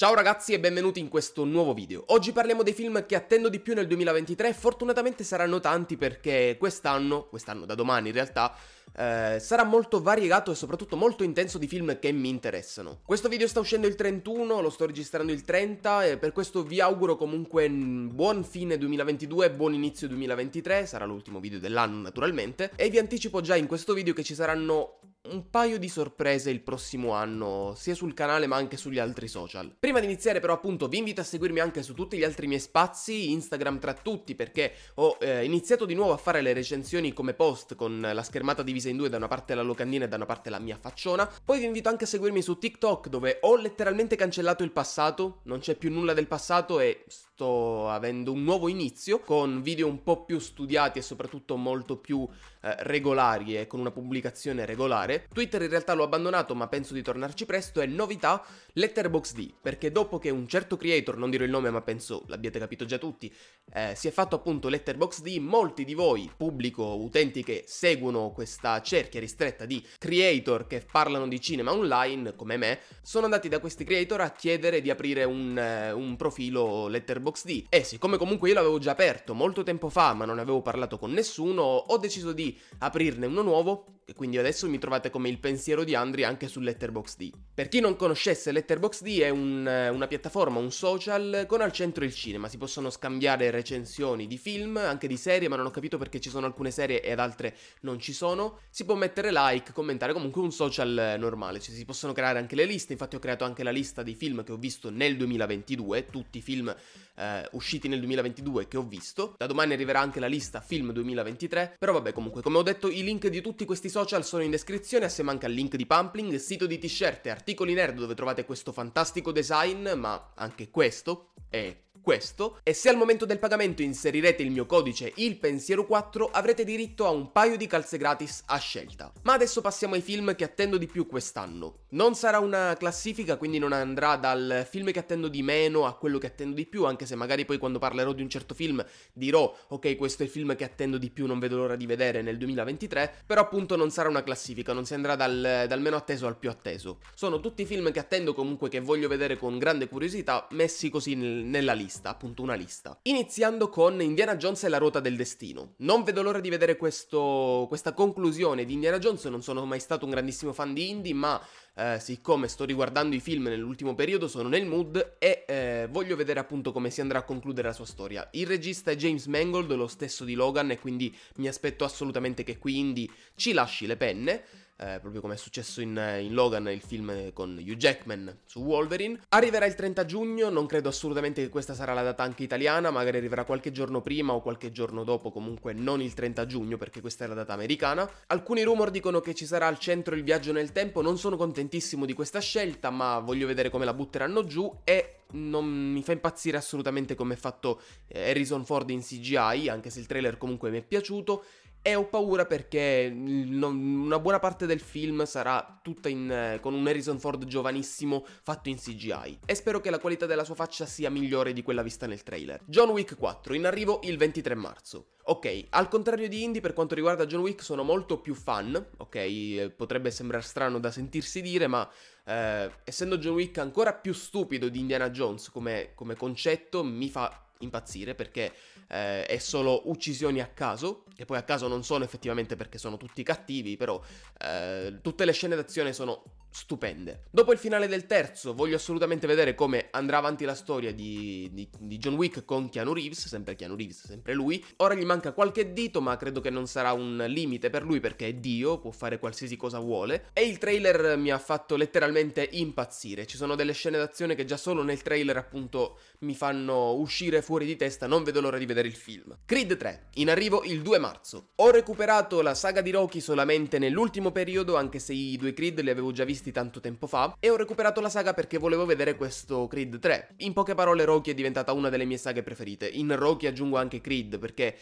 Ciao ragazzi e benvenuti in questo nuovo video. Oggi parliamo dei film che attendo di più nel 2023 fortunatamente saranno tanti perché quest'anno, quest'anno da domani in realtà, eh, sarà molto variegato e soprattutto molto intenso di film che mi interessano. Questo video sta uscendo il 31, lo sto registrando il 30 e per questo vi auguro comunque buon fine 2022, buon inizio 2023, sarà l'ultimo video dell'anno naturalmente e vi anticipo già in questo video che ci saranno un paio di sorprese il prossimo anno, sia sul canale ma anche sugli altri social. Prima di iniziare però appunto vi invito a seguirmi anche su tutti gli altri miei spazi, Instagram tra tutti perché ho eh, iniziato di nuovo a fare le recensioni come post con la schermata di divisa in due, da una parte la locandina e da una parte la mia facciona. Poi vi invito anche a seguirmi su TikTok dove ho letteralmente cancellato il passato, non c'è più nulla del passato e sto avendo un nuovo inizio con video un po' più studiati e soprattutto molto più eh, regolari e con una pubblicazione regolare. Twitter in realtà l'ho abbandonato ma penso di tornarci presto e novità Letterboxd perché dopo che un certo creator, non dirò il nome ma penso l'abbiate capito già tutti, eh, si è fatto appunto Letterboxd, molti di voi, pubblico, utenti che seguono questa questa cerchia ristretta di creator che parlano di cinema online, come me, sono andati da questi creator a chiedere di aprire un, eh, un profilo Letterboxd. E eh siccome comunque io l'avevo già aperto molto tempo fa, ma non avevo parlato con nessuno, ho deciso di aprirne uno nuovo e quindi adesso mi trovate come il pensiero di Andri anche su Letterboxd. Per chi non conoscesse, Letterboxd è un, eh, una piattaforma, un social con al centro il cinema. Si possono scambiare recensioni di film, anche di serie, ma non ho capito perché ci sono alcune serie ed altre non ci sono si può mettere like, commentare, comunque un social normale, cioè si possono creare anche le liste, infatti ho creato anche la lista dei film che ho visto nel 2022, tutti i film eh, usciti nel 2022 che ho visto, da domani arriverà anche la lista film 2023, però vabbè comunque come ho detto i link di tutti questi social sono in descrizione assieme anche al link di Pumpling, sito di t-shirt e articoli nerd dove trovate questo fantastico design, ma anche questo, è questo e se al momento del pagamento inserirete il mio codice il pensiero 4 avrete diritto a un paio di calze gratis a scelta. Ma adesso passiamo ai film che attendo di più quest'anno. Non sarà una classifica, quindi non andrà dal film che attendo di meno a quello che attendo di più, anche se magari poi quando parlerò di un certo film dirò ok, questo è il film che attendo di più, non vedo l'ora di vedere nel 2023, però appunto non sarà una classifica, non si andrà dal, dal meno atteso al più atteso. Sono tutti film che attendo comunque che voglio vedere con grande curiosità, messi così nel, nella lista lista, appunto una lista. Iniziando con Indiana Jones e la ruota del destino. Non vedo l'ora di vedere questo, questa conclusione di Indiana Jones, non sono mai stato un grandissimo fan di indie, ma eh, siccome sto riguardando i film nell'ultimo periodo sono nel mood e eh, voglio vedere appunto come si andrà a concludere la sua storia. Il regista è James Mangold, lo stesso di Logan, e quindi mi aspetto assolutamente che qui Indy ci lasci le penne eh, proprio come è successo in, eh, in, Logan, il film con Hugh Jackman su Wolverine. Arriverà il 30 giugno, non credo assolutamente che questa sarà la data anche italiana, magari arriverà qualche giorno prima o qualche giorno dopo, comunque non il 30 giugno perché questa è la data americana. Alcuni rumor dicono che ci sarà al centro il viaggio nel tempo, non sono contentissimo di questa scelta, ma voglio vedere come la butteranno giù e non mi fa impazzire assolutamente come è fatto eh, Harrison Ford in CGI, anche se il trailer comunque mi è piaciuto e eh, ho paura perché una buona parte del film sarà tutta in, eh, con un Harrison Ford giovanissimo fatto in CGI. E spero che la qualità della sua faccia sia migliore di quella vista nel trailer. John Wick 4, in arrivo il 23 marzo. Ok, al contrario di Indy, per quanto riguarda John Wick, sono molto più fan. Ok, eh, potrebbe sembrare strano da sentirsi dire, ma eh, essendo John Wick ancora più stupido di Indiana Jones come, come concetto, mi fa impazzire perché eh, è solo uccisioni a caso, che poi a caso non sono effettivamente perché sono tutti cattivi, però eh, tutte le scene d'azione sono stupende. Dopo il finale del terzo, voglio assolutamente vedere come andrà avanti la storia di, di, di, John Wick con Keanu Reeves, sempre Keanu Reeves, sempre lui. Ora gli manca qualche dito, ma credo che non sarà un limite per lui perché è Dio, può fare qualsiasi cosa vuole. E il trailer mi ha fatto letteralmente impazzire. Ci sono delle scene d'azione che già solo nel trailer appunto mi fanno uscire fuori di testa, non vedo l'ora di vedere il film. Creed 3, in arrivo il 2 marzo. Ho recuperato la saga di Rocky solamente nell'ultimo periodo, anche se i due Creed li avevo già visti visti tanto tempo fa e ho recuperato la saga perché volevo vedere questo Creed 3. In poche parole Rocky è diventata una delle mie saghe preferite. In Rocky aggiungo anche Creed perché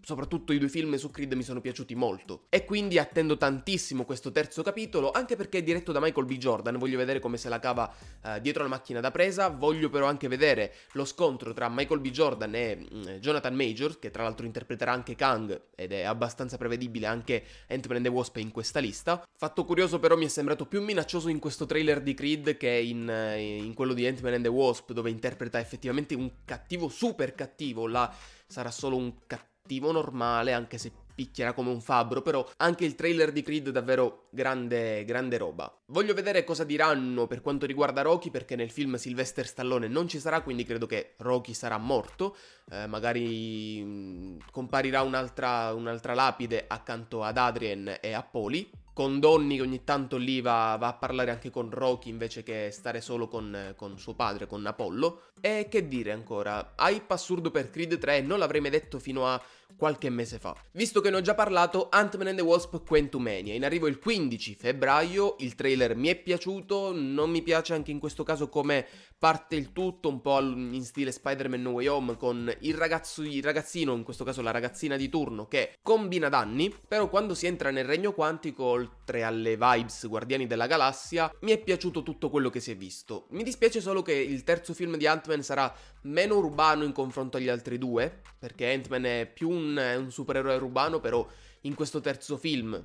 soprattutto i due film su Creed mi sono piaciuti molto. E quindi attendo tantissimo questo terzo capitolo anche perché è diretto da Michael B. Jordan, voglio vedere come se la cava eh, dietro la macchina da presa, voglio però anche vedere lo scontro tra Michael B. Jordan e mh, Jonathan Majors, che tra l'altro interpreterà anche Kang ed è abbastanza prevedibile anche Ant-Man and the Wasp in questa lista. Fatto curioso però mi è sembrato più minaccioso minaccioso in questo trailer di Creed che in, eh, in quello di Ant-Man and the Wasp, dove interpreta effettivamente un cattivo super cattivo, là sarà solo un cattivo normale, anche se picchierà come un fabbro, però anche il trailer di Creed è davvero grande, grande roba. Voglio vedere cosa diranno per quanto riguarda Rocky, perché nel film Sylvester Stallone non ci sarà, quindi credo che Rocky sarà morto, eh, magari mm, comparirà un'altra, un'altra lapide accanto ad Adrien e a Poli, con Donny che ogni tanto lì va, va, a parlare anche con Rocky invece che stare solo con, con, suo padre, con Apollo. E che dire ancora? Hype assurdo per Creed 3, non l'avrei mai detto fino a qualche mese fa. Visto che ne ho già parlato, Ant-Man and the Wasp Quantumania, in arrivo il 15 febbraio, il trailer mi è piaciuto, non mi piace anche in questo caso come parte il tutto, un po' in stile Spider-Man No Way Home, con il, ragazzo, il ragazzino, in questo caso la ragazzina di turno, che combina danni, però quando si entra nel Regno Quantico, oltre alle vibes Guardiani della Galassia, mi è piaciuto tutto quello che si è visto. Mi dispiace solo che il terzo film di Ant-Man sarà meno urbano in confronto agli altri due, perché Ant-Man è più un un, un supereroe urbano, però in questo terzo film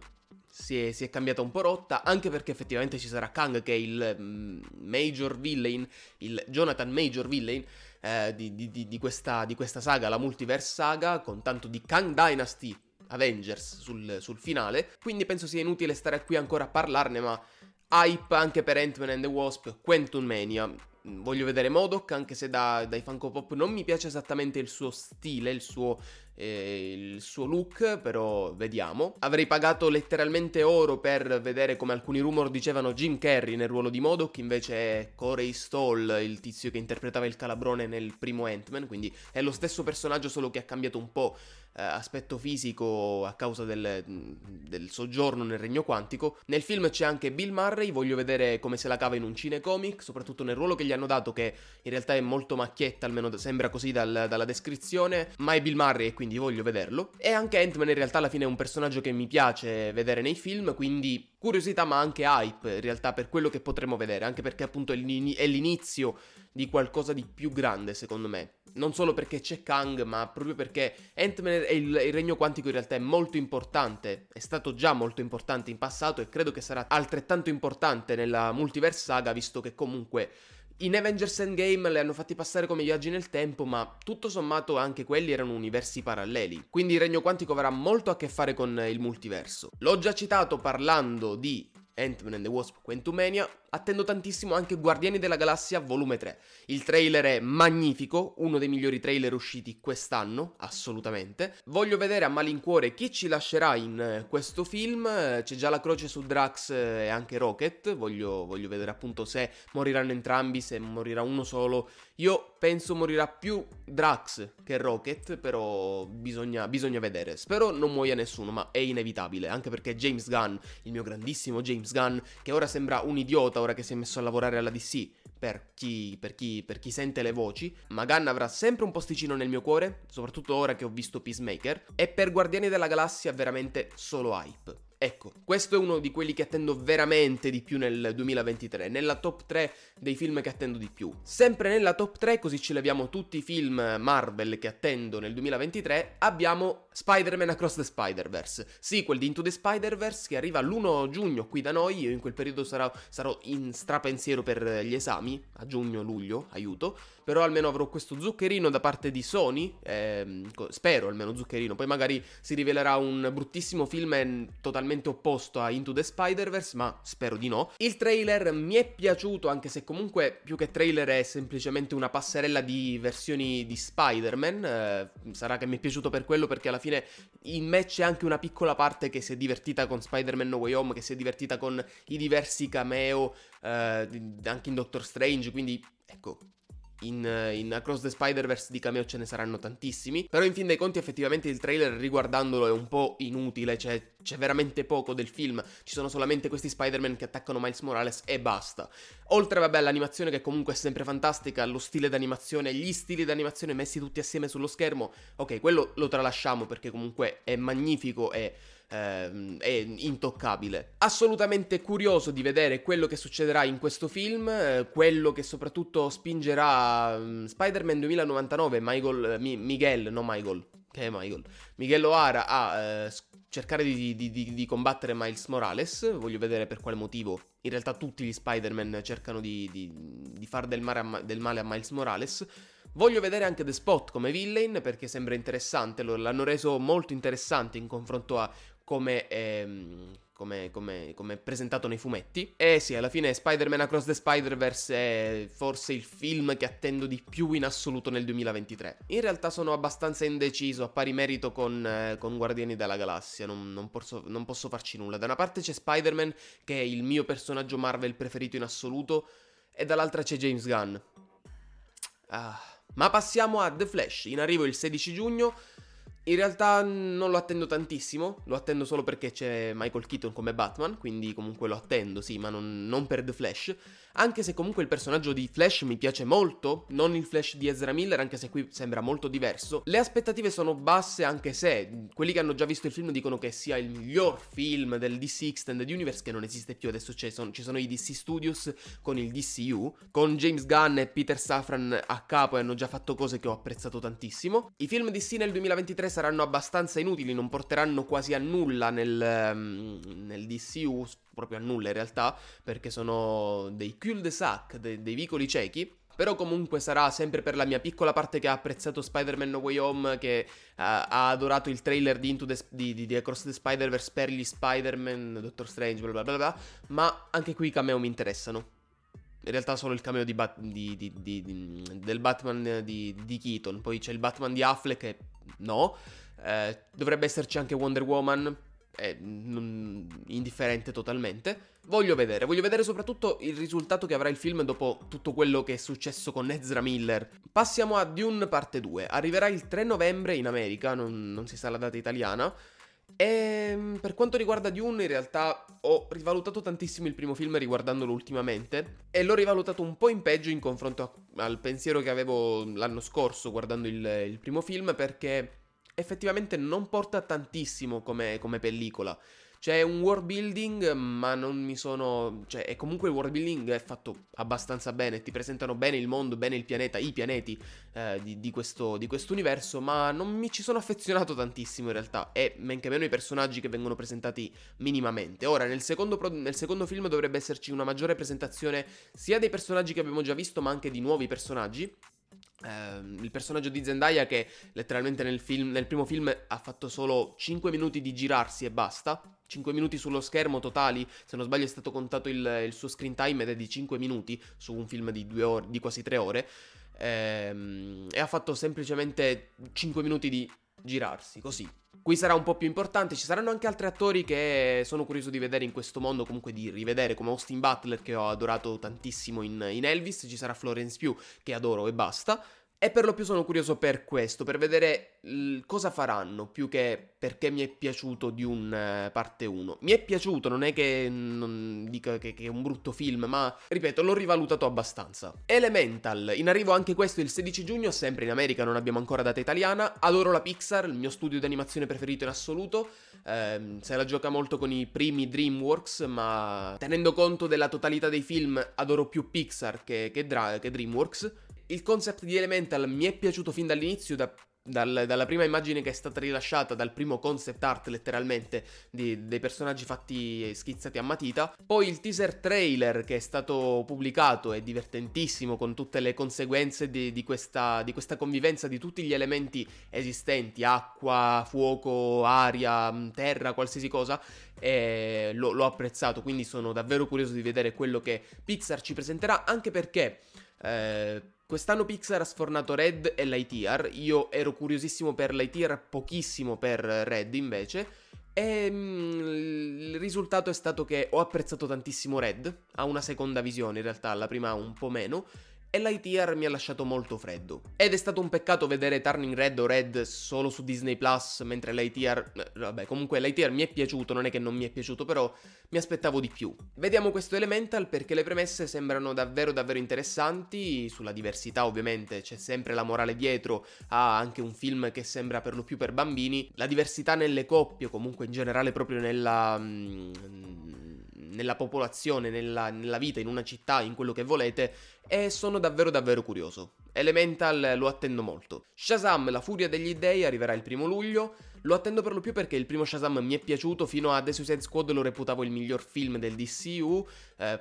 si è, si è, cambiata un po' rotta, anche perché effettivamente ci sarà Kang che è il mm, major villain, il Jonathan major villain eh, di, di, di, questa, di, questa, saga, la multiverse saga, con tanto di Kang Dynasty Avengers sul, sul finale, quindi penso sia inutile stare qui ancora a parlarne, ma hype anche per Ant-Man and the Wasp, Quantum Mania. Voglio vedere Modoc, anche se da, dai Funko Pop non mi piace esattamente il suo stile, il suo eh, il suo look, però vediamo. Avrei pagato letteralmente oro per vedere come alcuni rumor dicevano Jim Carrey nel ruolo di Modoc, invece è Corey Stall, il tizio che interpretava il calabrone nel primo Ant-Man, quindi è lo stesso personaggio solo che ha cambiato un po' eh, aspetto fisico a causa del, mm, del, soggiorno nel regno quantico. Nel film c'è anche Bill Murray, voglio vedere come se la cava in un cinecomic, soprattutto nel ruolo che gli hanno dato, che in realtà è molto macchietta, almeno sembra così dal, dalla descrizione, ma è Bill Murray e quindi quindi voglio vederlo. E anche Ant-Man in realtà alla fine è un personaggio che mi piace vedere nei film, quindi curiosità ma anche hype in realtà per quello che potremo vedere, anche perché appunto è l'inizio di qualcosa di più grande secondo me. Non solo perché c'è Kang, ma proprio perché Ant-Man e il, il regno quantico in realtà è molto importante, è stato già molto importante in passato e credo che sarà altrettanto importante nella multiverse saga, visto che comunque in Avengers Endgame le hanno fatti passare come viaggi nel tempo, ma tutto sommato anche quelli erano universi paralleli, quindi il Regno Quantico avrà molto a che fare con il multiverso. L'ho già citato parlando di Ant-Man and the Wasp Quantumania, attendo tantissimo anche Guardiani della Galassia Volume 3. Il trailer è magnifico, uno dei migliori trailer usciti quest'anno, assolutamente. Voglio vedere a malincuore chi ci lascerà in eh, questo film, c'è già la croce su Drax eh, e anche Rocket, voglio, voglio vedere appunto se moriranno entrambi, se morirà uno solo. Io penso morirà più Drax che Rocket, però bisogna, bisogna vedere. Spero non muoia nessuno, ma è inevitabile, anche perché James Gunn, il mio grandissimo James Gunn, che ora sembra un idiota, ora che si è messo a lavorare alla DC, per chi, per chi, per chi sente le voci, Magan avrà sempre un posticino nel mio cuore, soprattutto ora che ho visto Peacemaker, e per Guardiani della Galassia veramente solo hype. Ecco, questo è uno di quelli che attendo veramente di più nel 2023, nella top 3 dei film che attendo di più. Sempre nella top 3, così ce l'abbiamo tutti i film Marvel che attendo nel 2023, abbiamo Spider-Man Across the Spider-Verse, sequel di Into the Spider-Verse che arriva l'1 giugno qui da noi, io in quel periodo sarò, sarò in strapensiero per gli esami, a giugno-luglio, aiuto, però almeno avrò questo zuccherino da parte di Sony, ehm, spero almeno zuccherino, poi magari si rivelerà un bruttissimo film totalmente opposto a Into the Spider-Verse, ma spero di no. Il trailer mi è piaciuto, anche se comunque più che trailer è semplicemente una passerella di versioni di Spider-Man, eh, sarà che mi è piaciuto per quello perché alla fine in me c'è anche una piccola parte che si è divertita con Spider-Man No Way Home, che si è divertita con i diversi cameo eh, anche in Doctor Strange, quindi ecco, in, in Across the Spider-Verse di cameo ce ne saranno tantissimi, però in fin dei conti effettivamente il trailer riguardandolo è un po' inutile, cioè c'è veramente poco del film, ci sono solamente questi Spider-Man che attaccano Miles Morales e basta. Oltre vabbè all'animazione che comunque è sempre fantastica, lo stile d'animazione, gli stili d'animazione messi tutti assieme sullo schermo, ok quello lo tralasciamo perché comunque è magnifico e ehm, è intoccabile. Assolutamente curioso di vedere quello che succederà in questo film, eh, quello che soprattutto spingerà um, Spider-Man 2099, Michael, eh, mi, Miguel, no Michael, che è Michael, Miguel O'Hara a eh, cercare di, di, di, di, combattere Miles Morales, voglio vedere per quale motivo. In realtà tutti gli Spider-Man cercano di, far del male, a, del male a Miles Morales. Voglio vedere anche The Spot come villain perché sembra interessante, l'hanno reso molto interessante in confronto a come, ehm, come, come, come presentato nei fumetti. E sì, alla fine Spider-Man Across the Spider-Verse è forse il film che attendo di più in assoluto nel 2023. In realtà sono abbastanza indeciso, a pari merito con, eh, con Guardiani della Galassia, non, non, posso, non posso farci nulla. Da una parte c'è Spider-Man, che è il mio personaggio Marvel preferito in assoluto, e dall'altra c'è James Gunn. Ah. Ma passiamo a The Flash, in arrivo il 16 giugno, in realtà non lo attendo tantissimo, lo attendo solo perché c'è Michael Keaton come Batman, quindi comunque lo attendo, sì, ma non, non per The Flash anche se comunque il personaggio di Flash mi piace molto, non il Flash di Ezra Miller, anche se qui sembra molto diverso, le aspettative sono basse anche se quelli che hanno già visto il film dicono che sia il miglior film del DC Extended Universe che non esiste più, adesso sono, ci sono i DC Studios con il DCU, con James Gunn e Peter Safran a capo e hanno già fatto cose che ho apprezzato tantissimo. I film DC nel 2023 saranno abbastanza inutili, non porteranno quasi a nulla nel, ehm, nel DCU, proprio a nulla in realtà, perché sono dei cul-de-sac, dei, dei vicoli ciechi, però comunque sarà sempre per la mia piccola parte che ha apprezzato Spider-Man No Way Home, che uh, ha adorato il trailer di, the, di, di, di Across the Spider-Verse per gli Spider-Man, Doctor Strange, bla bla bla bla, ma anche qui i cameo mi interessano. In realtà solo il cameo Bat- del Batman di, Keaton, poi c'è il Batman di Affleck che no, eh, dovrebbe esserci anche Wonder Woman, è mm, indifferente totalmente. Voglio vedere, voglio vedere soprattutto il risultato che avrà il film dopo tutto quello che è successo con Ezra Miller. Passiamo a Dune parte 2. Arriverà il 3 novembre in America, non, non si sa la data italiana. E ehm, per quanto riguarda Dune, in realtà ho rivalutato tantissimo il primo film riguardandolo ultimamente e l'ho rivalutato un po' in peggio in confronto a, al pensiero che avevo l'anno scorso guardando il, il primo film perché effettivamente non porta tantissimo come, come pellicola. C'è un world building, ma non mi sono. Cioè, e comunque il world building è fatto abbastanza bene. Ti presentano bene il mondo, bene il pianeta, i pianeti eh, di, di, questo, universo. Ma non mi ci sono affezionato tantissimo in realtà. E men che meno i personaggi che vengono presentati minimamente. Ora, nel secondo, pro- nel secondo film dovrebbe esserci una maggiore presentazione sia dei personaggi che abbiamo già visto, ma anche di nuovi personaggi ehm, il personaggio di Zendaya che letteralmente nel, film, nel primo film ha fatto solo 5 minuti di girarsi e basta, 5 minuti sullo schermo totali, se non sbaglio è stato contato il, il suo screen time ed è di 5 minuti su un film di, or- di quasi 3 ore, ehm, e ha fatto semplicemente 5 minuti di girarsi così. Qui sarà un po' più importante, ci saranno anche altri attori che sono curioso di vedere in questo mondo, comunque di rivedere, come Austin Butler che ho adorato tantissimo in, in Elvis, ci sarà Florence Pugh che adoro e basta, e per lo più sono curioso per questo, per vedere l- cosa faranno, più che perché mi è piaciuto di un uh, parte 1. Mi è piaciuto, non è che non dica che, che, è un brutto film, ma ripeto, l'ho rivalutato abbastanza. Elemental, in arrivo anche questo il 16 giugno, sempre in America, non abbiamo ancora data italiana. Adoro la Pixar, il mio studio di animazione preferito in assoluto. Eh, se la gioca molto con i primi DreamWorks, ma tenendo conto della totalità dei film, adoro più Pixar che, che, dra- che DreamWorks il concept di Elemental mi è piaciuto fin dall'inizio, da, dal, dalla prima immagine che è stata rilasciata, dal primo concept art letteralmente di, dei personaggi fatti schizzati a matita. Poi il teaser trailer che è stato pubblicato è divertentissimo con tutte le conseguenze di, di, questa, di questa convivenza di tutti gli elementi esistenti, acqua, fuoco, aria, mm, terra, qualsiasi cosa e lo, l'ho apprezzato, quindi sono davvero curioso di vedere quello che Pixar ci presenterà, anche perché eh, Quest'anno Pixar ha sfornato Red e Lightyear, io ero curiosissimo per Lightyear, pochissimo per Red invece, e ehm, il risultato è stato che ho apprezzato tantissimo Red, ha una seconda visione in realtà, la prima un po' meno, e Lightyear mi ha lasciato molto freddo. Ed è stato un peccato vedere Turning Red o Red solo su Disney Plus, mentre Lightyear. Eh, vabbè, comunque Lightyear mi è piaciuto, non è che non mi è piaciuto, però mi aspettavo di più. Vediamo questo Elemental perché le premesse sembrano davvero davvero interessanti, sulla diversità ovviamente, c'è sempre la morale dietro, a anche un film che sembra per lo più per bambini, la diversità nelle coppie, comunque in generale proprio nella... Mm, nella popolazione, nella, nella vita, in una città, in quello che volete, e sono davvero davvero curioso. Elemental lo attendo molto. Shazam, la furia degli dei, arriverà il primo luglio. Lo attendo per lo più perché il primo Shazam mi è piaciuto, fino a The Suicide Squad lo reputavo il miglior film del DCU. Eh,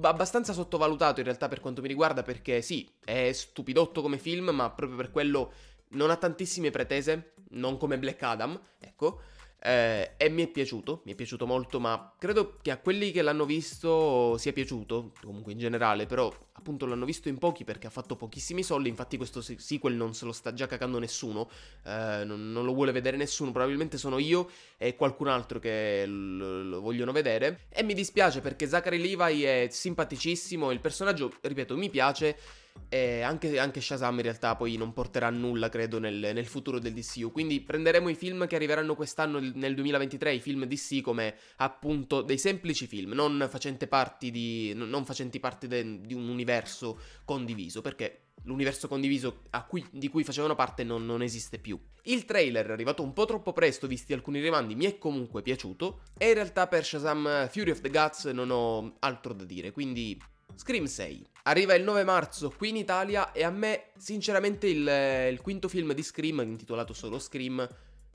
abbastanza sottovalutato in realtà per quanto mi riguarda perché sì, è stupidotto come film, ma proprio per quello non ha tantissime pretese, non come Black Adam, ecco. Eh, e mi è piaciuto, mi è piaciuto molto, ma credo che a quelli che l'hanno visto sia piaciuto, comunque in generale, però appunto l'hanno visto in pochi perché ha fatto pochissimi soldi, infatti questo sequel non se lo sta già cacando nessuno, eh, non, non, lo vuole vedere nessuno, probabilmente sono io e qualcun altro che lo, lo vogliono vedere, e mi dispiace perché Zachary Levi è simpaticissimo, il personaggio, ripeto, mi piace, e anche, anche, Shazam in realtà poi non porterà nulla, credo, nel, nel, futuro del DCU. Quindi prenderemo i film che arriveranno quest'anno, nel 2023, i film DC come appunto dei semplici film, non facenti parte di, de, di un universo condiviso, perché l'universo condiviso cui, di cui facevano parte non, non, esiste più. Il trailer, arrivato un po' troppo presto, visti alcuni rimandi, mi è comunque piaciuto, e in realtà per Shazam Fury of the Guts non ho altro da dire, quindi Scream 6. Arriva il 9 marzo qui in Italia e a me, sinceramente, il, il, quinto film di Scream, intitolato solo Scream,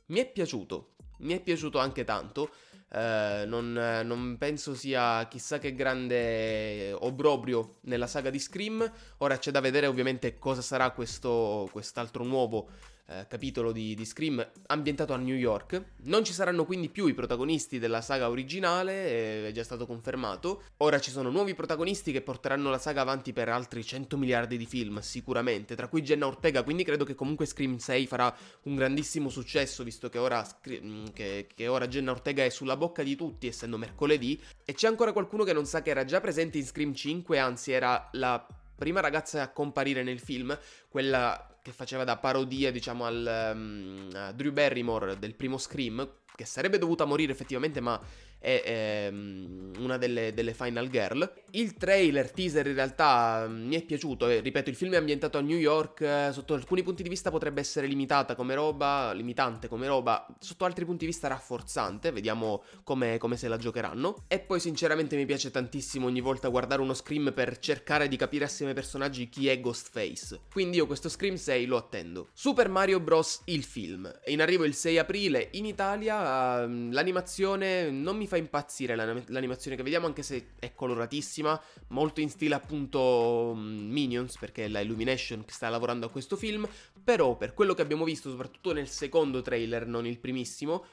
mi è piaciuto. Mi è piaciuto anche tanto. Eh, non, non, penso sia chissà che grande obbrobrio nella saga di Scream. Ora c'è da vedere ovviamente cosa sarà questo, quest'altro nuovo eh, capitolo di, di, Scream ambientato a New York. Non ci saranno quindi più i protagonisti della saga originale, eh, è già stato confermato. Ora ci sono nuovi protagonisti che porteranno la saga avanti per altri 100 miliardi di film, sicuramente, tra cui Jenna Ortega, quindi credo che comunque Scream 6 farà un grandissimo successo, visto che ora, mm, che, che ora Jenna Ortega è sulla bocca di tutti, essendo mercoledì. E c'è ancora qualcuno che non sa che era già presente in Scream 5, anzi era la prima ragazza a comparire nel film, quella che faceva da parodia, diciamo, al um, Drew Barrymore del primo Scream, che sarebbe dovuta morire effettivamente, ma è, è ehm, una delle, delle, Final Girl. Il trailer, teaser in realtà mm, mi è piaciuto, e, eh, ripeto il film è ambientato a New York, eh, sotto alcuni punti di vista potrebbe essere limitata come roba, limitante come roba, sotto altri punti di vista rafforzante, vediamo come, come se la giocheranno. E poi sinceramente mi piace tantissimo ogni volta guardare uno scream per cercare di capire assieme ai personaggi chi è Ghostface. Quindi io questo scream 6 lo attendo. Super Mario Bros. il film. in arrivo il 6 aprile in Italia, ehm, l'animazione non mi fa impazzire l'animazione che vediamo, anche se è coloratissima, molto in stile appunto mm, Minions, perché è la Illumination che sta lavorando a questo film, però per quello che abbiamo visto, soprattutto nel secondo trailer, non il primissimo,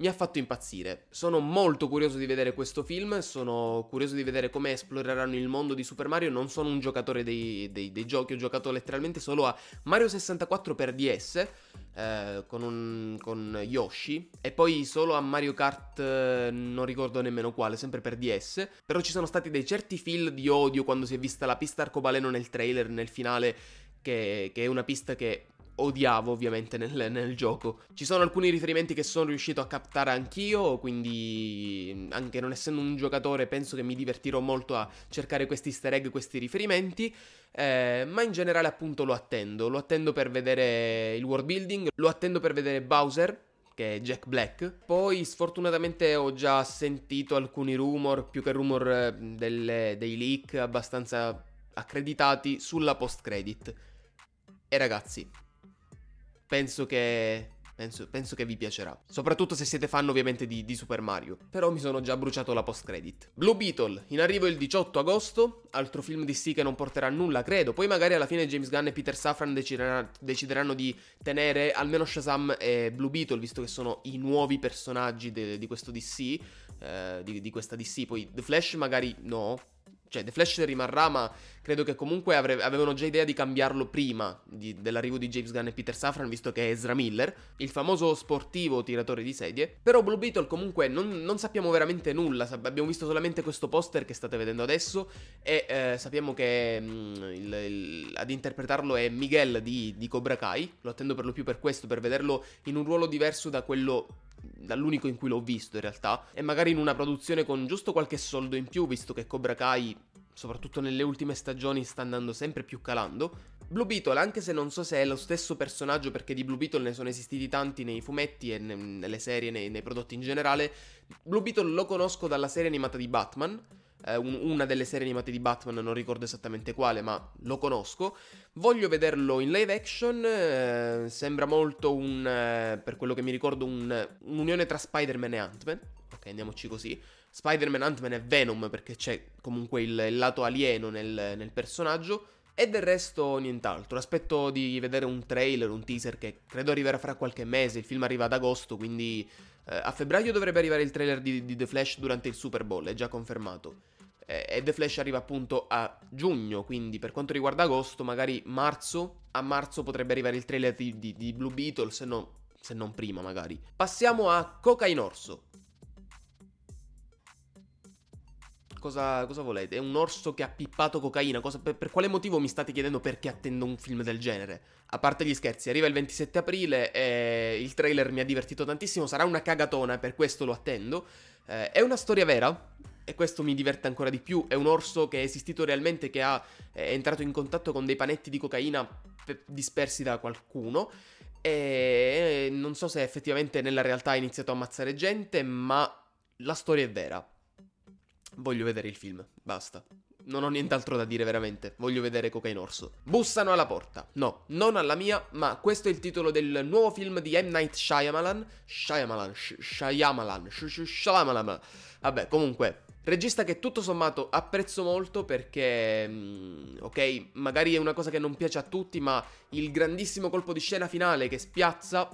mi ha fatto impazzire. Sono molto curioso di vedere questo film, sono curioso di vedere come esploreranno il mondo di Super Mario. Non sono un giocatore dei, dei, dei giochi, ho giocato letteralmente solo a Mario 64 per DS eh, con, un, con, Yoshi e poi solo a Mario Kart, eh, non ricordo nemmeno quale, sempre per DS. Però ci sono stati dei certi feel di odio quando si è vista la pista arcobaleno nel trailer, nel finale, che, che è una pista che odiavo ovviamente nel, nel, gioco. Ci sono alcuni riferimenti che sono riuscito a captare anch'io, quindi anche non essendo un giocatore penso che mi divertirò molto a cercare questi easter egg, questi riferimenti, eh, ma in generale appunto lo attendo, lo attendo per vedere il world building, lo attendo per vedere Bowser, che è Jack Black. Poi sfortunatamente ho già sentito alcuni rumor, più che rumor eh, delle, dei leak abbastanza accreditati sulla post credit. E ragazzi, penso che Penso, penso, che vi piacerà. Soprattutto se siete fan ovviamente di, di, Super Mario. Però mi sono già bruciato la post-credit. Blue Beetle, in arrivo il 18 agosto. Altro film di sì che non porterà a nulla, credo. Poi magari alla fine James Gunn e Peter Safran decideranno, decideranno di tenere almeno Shazam e Blue Beetle, visto che sono i nuovi personaggi de, di questo DC. Eh, di, di questa DC. Poi The Flash magari no. Cioè, The Flash rimarrà, ma credo che comunque avre- avevano già idea di cambiarlo prima di- dell'arrivo di James Gunn e Peter Safran, visto che è Ezra Miller, il famoso sportivo tiratore di sedie. Però Blue Beetle comunque non, non sappiamo veramente nulla, sab- abbiamo visto solamente questo poster che state vedendo adesso e eh, sappiamo che mh, mm, il, il, ad interpretarlo è Miguel di, di Cobra Kai, lo attendo per lo più per questo, per vederlo in un ruolo diverso da quello dall'unico in cui l'ho visto in realtà, e magari in una produzione con giusto qualche soldo in più, visto che Cobra Kai soprattutto nelle ultime stagioni sta andando sempre più calando. Blue Beetle, anche se non so se è lo stesso personaggio perché di Blue Beetle ne sono esistiti tanti nei fumetti e ne- nelle serie, nei-, nei prodotti in generale, Blue Beetle lo conosco dalla serie animata di Batman, eh, una delle serie animate di Batman, non ricordo esattamente quale, ma lo conosco. Voglio vederlo in live action, eh, sembra molto un, eh, per quello che mi ricordo, un, un'unione tra Spider-Man e Ant-Man. Ok, andiamoci così. Spider-Man, Ant-Man e Venom perché c'è comunque il, il lato alieno nel, nel, personaggio e del resto nient'altro. Aspetto di vedere un trailer, un teaser che credo arriverà fra qualche mese, il film arriva ad agosto, quindi eh, a febbraio dovrebbe arrivare il trailer di, di, The Flash durante il Super Bowl, è già confermato. e The Flash arriva appunto a giugno, quindi per quanto riguarda agosto, magari marzo, a marzo potrebbe arrivare il trailer di, di, di Blue Beetle, se no se non prima magari. Passiamo a Coca in Orso. cosa, cosa, volete? È un orso che ha pippato cocaina. Cosa, per, per, quale motivo mi state chiedendo perché attendo un film del genere? A parte gli scherzi, arriva il 27 aprile e il trailer mi ha divertito tantissimo. Sarà una cagatona, per questo lo attendo. Eh, è una storia vera. E questo mi diverte ancora di più. È un orso che è esistito realmente, che ha, è entrato in contatto con dei panetti di cocaina pe- dispersi da qualcuno. E non so se effettivamente nella realtà ha iniziato a ammazzare gente, ma la storia è vera. Voglio vedere il film, basta. Non ho nient'altro da dire veramente, voglio vedere Coca Orso. Bussano alla porta. No, non alla mia, ma questo è il titolo del nuovo film di M. Night Shyamalan. Shyamalan, sh- Shyamalan, sh- sh- Shyamalan. Vabbè, comunque, Regista che tutto sommato apprezzo molto perché, mm, ok, magari è una cosa che non piace a tutti, ma il grandissimo colpo di scena finale che spiazza,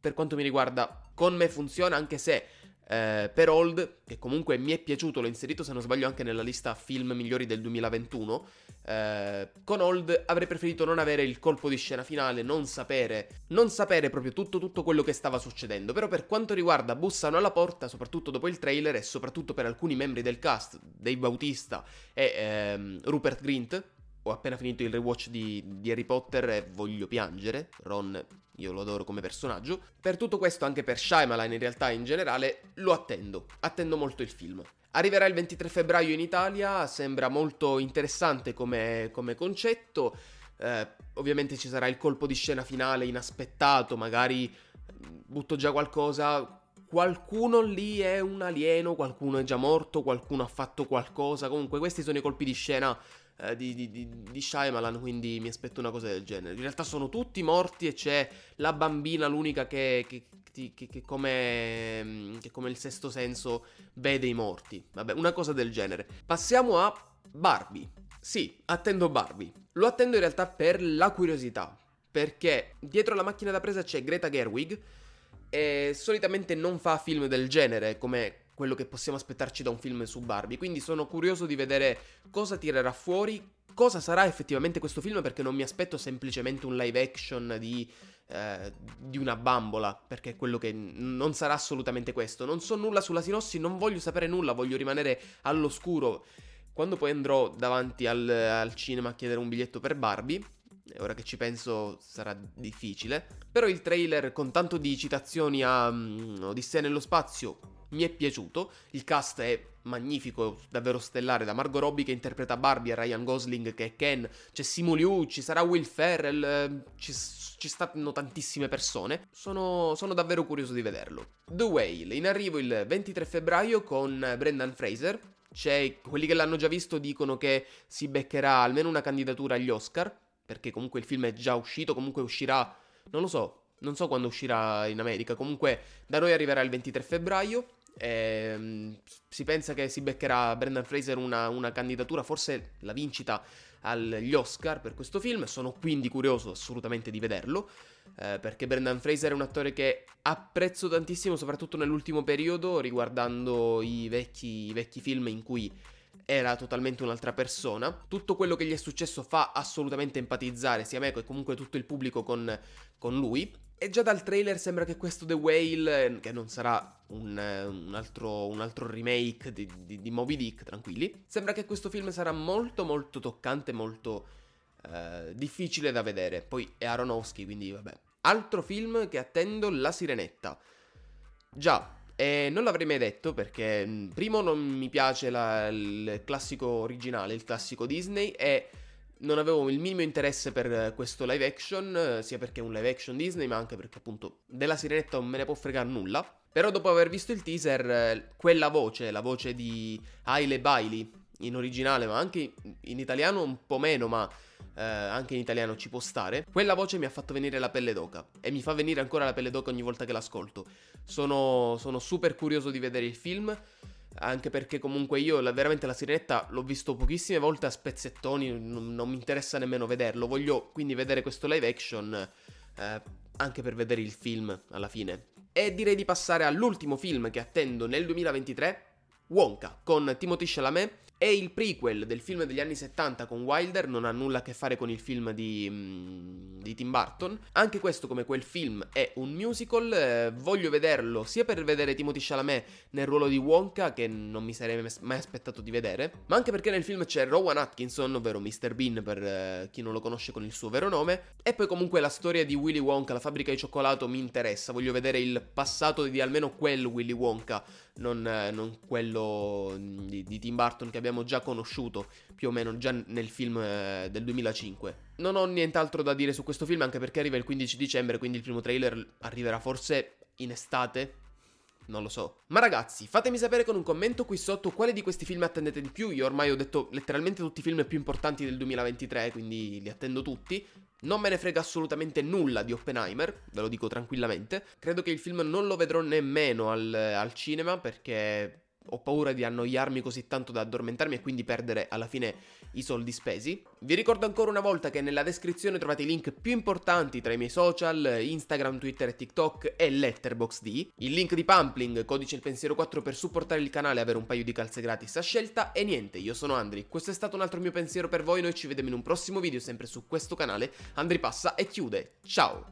per quanto mi riguarda, con me funziona, anche se eh, per Old, che comunque mi è piaciuto, l'ho inserito se non sbaglio anche nella lista film migliori del 2021, eh, con Old avrei preferito non avere il colpo di scena finale, non sapere, non sapere proprio tutto, tutto quello che stava succedendo, però per quanto riguarda Bussano alla porta, soprattutto dopo il trailer e soprattutto per alcuni membri del cast, Dave Bautista e ehm, Rupert Grint, ho appena finito il rewatch di, di, Harry Potter e voglio piangere. Ron io lo adoro come personaggio. Per tutto questo, anche per Shyamalan in realtà in generale, lo attendo, attendo molto il film. Arriverà il 23 febbraio in Italia, sembra molto interessante come, come concetto, eh, ovviamente ci sarà il colpo di scena finale inaspettato, magari mm, butto già qualcosa, qualcuno lì è un alieno, qualcuno è già morto, qualcuno ha fatto qualcosa, comunque questi sono i colpi di scena eh, di, di, di, di Shyamalan, quindi mi aspetto una cosa del genere. In realtà sono tutti morti e c'è la bambina, l'unica che, che, che, che come, mm, come il sesto senso vede i morti. Vabbè, una cosa del genere. Passiamo a Barbie. Sì, attendo Barbie. Lo attendo in realtà per la curiosità, perché dietro la macchina da presa c'è Greta Gerwig e solitamente non fa film del genere come quello che possiamo aspettarci da un film su Barbie. Quindi sono curioso di vedere cosa tirerà fuori, cosa sarà effettivamente questo film, perché non mi aspetto semplicemente un live action di, eh, di una bambola, perché è quello che non sarà assolutamente questo. Non so nulla sulla sinossi, non voglio sapere nulla, voglio rimanere all'oscuro. Quando poi andrò davanti al, al cinema a chiedere un biglietto per Barbie, ora che ci penso sarà difficile, però il trailer con tanto di citazioni a um, Odissea nello spazio, mi è piaciuto, il cast è magnifico, davvero stellare, da Margot Robbie che interpreta Barbie a Ryan Gosling che è Ken, c'è Simu Liu, ci sarà Will Ferrell, eh, ci, ci stanno tantissime persone, sono, sono, davvero curioso di vederlo. The Whale, in arrivo il 23 febbraio con Brendan Fraser, c'è, quelli che l'hanno già visto dicono che si beccherà almeno una candidatura agli Oscar, perché comunque il film è già uscito, comunque uscirà, non lo so, non so quando uscirà in America, comunque da noi arriverà il 23 febbraio. Eh, si pensa che si beccherà Brendan Fraser una, una, candidatura, forse la vincita agli Oscar per questo film. Sono quindi curioso assolutamente di vederlo. Eh, perché Brendan Fraser è un attore che apprezzo tantissimo, soprattutto nell'ultimo periodo, riguardando i vecchi, i vecchi film in cui era totalmente un'altra persona. Tutto quello che gli è successo fa assolutamente empatizzare sia me che comunque tutto il pubblico con, con lui. E già dal trailer sembra che questo The Whale, eh, che non sarà un, eh, un, altro, un altro, remake di, di, di, Moby Dick, tranquilli, sembra che questo film sarà molto molto toccante, molto eh, difficile da vedere. Poi è Aronofsky, quindi vabbè. Altro film che attendo, La Sirenetta. Già, eh, non l'avrei mai detto perché, mm, primo, non mi piace la, il classico originale, il classico Disney, e non avevo il minimo interesse per questo live action, eh, sia perché è un live action Disney, ma anche perché appunto della sirenetta non me ne può fregare nulla. Però dopo aver visto il teaser, eh, quella voce, la voce di Aile Bailey, in originale, ma anche in italiano un po' meno, ma eh, anche in italiano ci può stare, quella voce mi ha fatto venire la pelle d'oca e mi fa venire ancora la pelle d'oca ogni volta che l'ascolto. Sono, sono super curioso di vedere il film anche perché comunque io la, veramente la sirenetta l'ho visto pochissime volte a spezzettoni, non, non, mi interessa nemmeno vederlo, voglio quindi vedere questo live action eh, anche per vedere il film alla fine. E direi di passare all'ultimo film che attendo nel 2023, Wonka, con Timothy Chalamet e il prequel del film degli anni 70 con Wilder non ha nulla a che fare con il film di, mm, di Tim Burton. Anche questo, come quel film, è un musical. Eh, voglio vederlo sia per vedere Timothy Chalamet nel ruolo di Wonka, che non mi sarei mai aspettato di vedere, ma anche perché nel film c'è Rowan Atkinson, ovvero Mr. Bean per eh, chi non lo conosce con il suo vero nome. E poi comunque la storia di Willy Wonka, la fabbrica di cioccolato, mi interessa. Voglio vedere il passato di almeno quel Willy Wonka non, non quello mm, di, di, Tim Burton che abbiamo già conosciuto più o meno già nel film eh, del 2005. Non ho nient'altro da dire su questo film anche perché arriva il 15 dicembre, quindi il primo trailer arriverà forse in estate, non lo so. Ma ragazzi, fatemi sapere con un commento qui sotto quale di questi film attendete di più. Io ormai ho detto letteralmente tutti i film più importanti del 2023, quindi li attendo tutti. Non me ne frega assolutamente nulla di Oppenheimer, ve lo dico tranquillamente. Credo che il film non lo vedrò nemmeno al, al cinema perché ho paura di annoiarmi così tanto da addormentarmi e quindi perdere alla fine i soldi spesi. Vi ricordo ancora una volta che nella descrizione trovate i link più importanti tra i miei social, Instagram, Twitter e TikTok e Letterboxd. Il link di Pumpling, codice il pensiero 4 per supportare il canale e avere un paio di calze gratis a scelta. E niente, io sono Andri, questo è stato un altro mio pensiero per voi, noi ci vediamo in un prossimo video sempre su questo canale. Andri passa e chiude, ciao!